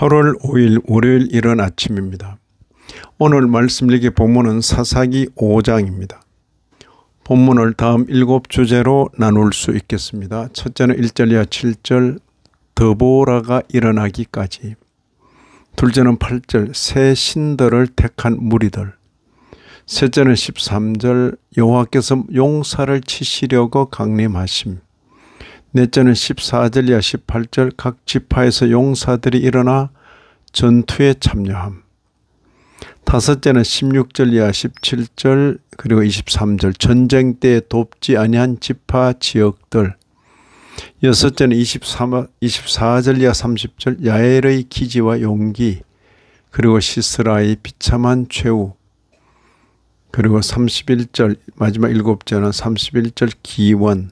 8월 5일 월요일 이른 아침입니다. 오늘 말씀드릴 본문은 사사기 5장입니다. 본문을 다음 일곱 주제로 나눌 수 있겠습니다. 첫째는 1절 이하 7절 더보라가 일어나기까지 둘째는 8절 새 신들을 택한 무리들 셋째는 13절 여호와께서 용사를 치시려고 강림하심 넷째는 14절이야 18절 각 지파에서 용사들이 일어나 전투에 참여함. 다섯째는 16절 이야 17절 그리고 23절 전쟁 때에 돕지 아니한 지파 지역들 여섯째는 2 4절이야 30절 야엘의 기지와 용기 그리고 시스라의 비참한 최후 그리고 31절 마지막 일곱째는 31절 기원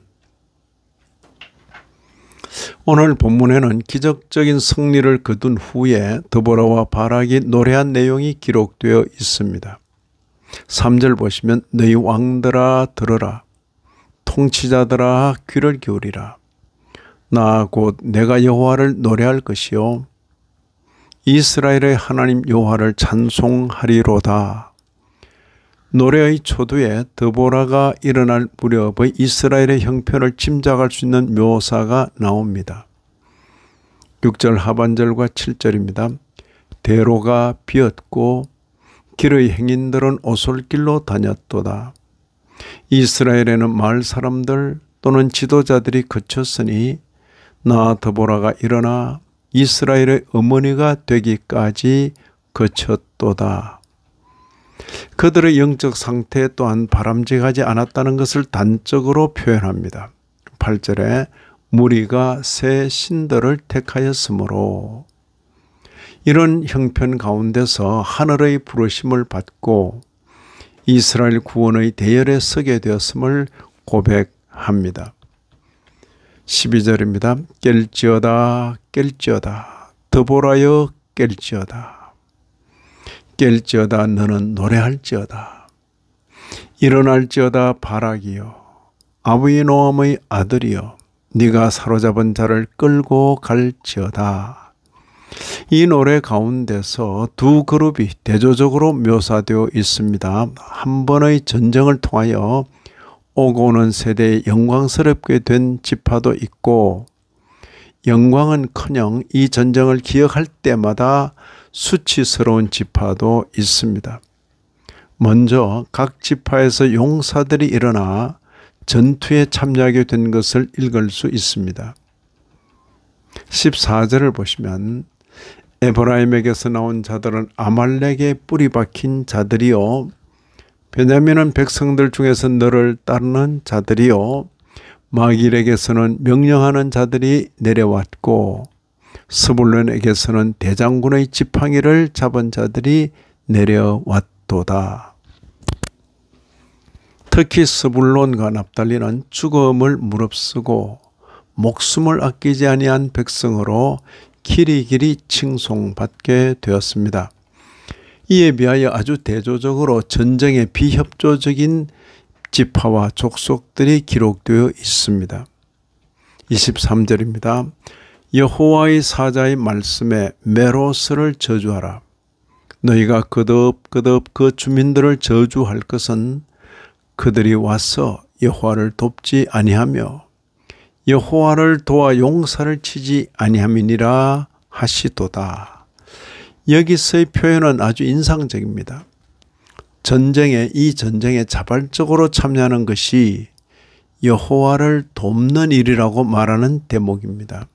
오늘 본문에는 기적적인 승리를 거둔 후에 더보라와 바락이 노래한 내용이 기록되어 있습니다. 3절 보시면 너희 왕들아 들어라 통치자들아 귀를 기울이라 나 곧 내가 여호와를 노래할 것이요 이스라엘의 하나님 여호와를 찬송하리로다 노래의 초두에 더보라가 일어날 무렵의 이스라엘의 형편을 짐작할 수 있는 묘사가 나옵니다. 6절 하반절과 7절입니다. 대로가 비었고 길의 행인들은 오솔길로 다녔도다. 이스라엘에는 마을 사람들 또는 지도자들이 거쳤으니 나 더보라가 일어나 이스라엘의 어머니가 되기까지 거쳤도다. 그들의 영적 상태 또한 바람직하지 않았다는 것을 단적으로 표현합니다. 8절에 무리가 새 신들을 택하였으므로 이런 형편 가운데서 하늘의 부르심을 받고 이스라엘 구원의 대열에 서게 되었음을 고백합니다. 12절입니다. 깰지어다 깰지어다 더보라여 깰지어다 깰지어다 너는 노래할지어다 일어날지어다 바라기요 아브이노함의 아들이여 네가 사로잡은 자를 끌고 갈지어다 이 노래 가운데서 두 그룹이 대조적으로 묘사되어 있습니다. 한 번의 전쟁을 통하여 오고 오는 세대에 영광스럽게 된 지파도 있고 영광은커녕 이 전쟁을 기억할 때마다 수치스러운 지파도 있습니다. 먼저 각 지파에서 용사들이 일어나 전투에 참여하게 된 것을 읽을 수 있습니다. 14절을 보시면 에브라임에게서 나온 자들은 아말렉의 뿌리 박힌 자들이요 베냐민은 백성들 중에서 너를 따르는 자들이요 마길에게서는 명령하는 자들이 내려왔고 스불론에게서는 대장군의 지팡이를 잡은 자들이 내려왔도다. 특히 스불론과 납달리는 죽음을 무릅쓰고 목숨을 아끼지 아니한 백성으로 길이 길이 칭송받게 되었습니다. 이에 비하여 아주 대조적으로 전쟁의 비협조적인 지파와 족속들이 기록되어 있습니다. 23절입니다. 여호와의 사자의 말씀에 메로스를 저주하라. 너희가 그득그득 그 주민들을 저주할 것은 그들이 와서 여호와를 돕지 아니하며 여호와를 도와 용사를 치지 아니함이니라 하시도다. 여기서의 표현은 아주 인상적입니다. 전쟁에 이 전쟁에 자발적으로 참여하는 것이 여호와를 돕는 일이라고 말하는 대목입니다.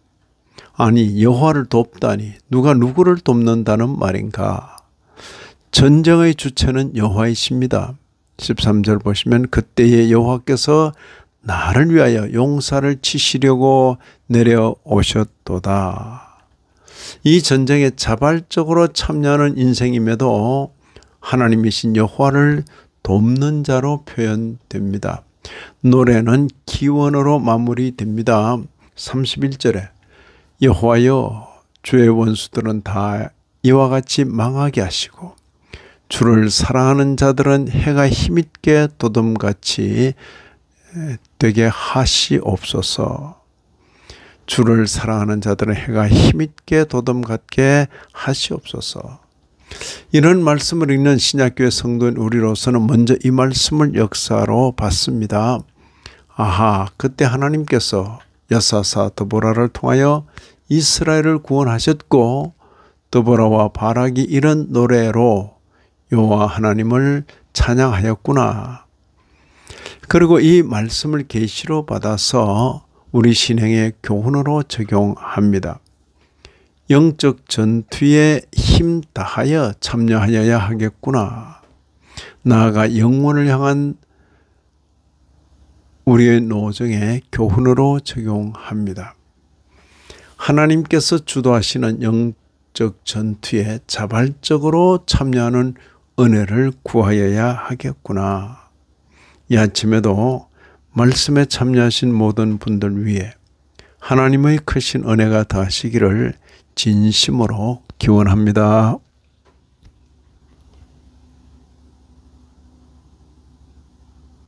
아니 여호와를 돕다니 누가 누구를 돕는다는 말인가? 전쟁의 주체는 여호와이십니다. 13절 보시면 그때에 여호와께서 나를 위하여 용사를 치시려고 내려오셨도다. 이 전쟁에 자발적으로 참여하는 인생임에도 하나님이신 여호와를 돕는 자로 표현됩니다. 노래는 기원으로 마무리됩니다. 31절에 여호와여 주의 원수들은 다 이와 같이 망하게 하시고 주를 사랑하는 자들은 해가 힘있게 도듬같이 되게 하시옵소서. 주를 사랑하는 자들은 해가 힘있게 도듬같게 하시옵소서. 이런 말씀을 읽는 신약교회 성도인 우리로서는 먼저 이 말씀을 역사로 봤습니다. 아하, 그때 하나님께서 여사사 더보라를 통하여 이스라엘을 구원하셨고 더보라와 바락이 이런 노래로 여호와 하나님을 찬양하였구나. 그리고 이 말씀을 계시로 받아서 우리 신행의 교훈으로 적용합니다. 영적 전투에 힘 다하여 참여하여야 하겠구나. 나아가 영혼을 향한 우리의 노정에 교훈으로 적용합니다. 하나님께서 주도하시는 영적 전투에 자발적으로 참여하는 은혜를 구하여야 하겠구나. 이 아침에도 말씀에 참여하신 모든 분들 위해 하나님의 크신 은혜가 더하시기를 진심으로 기원합니다.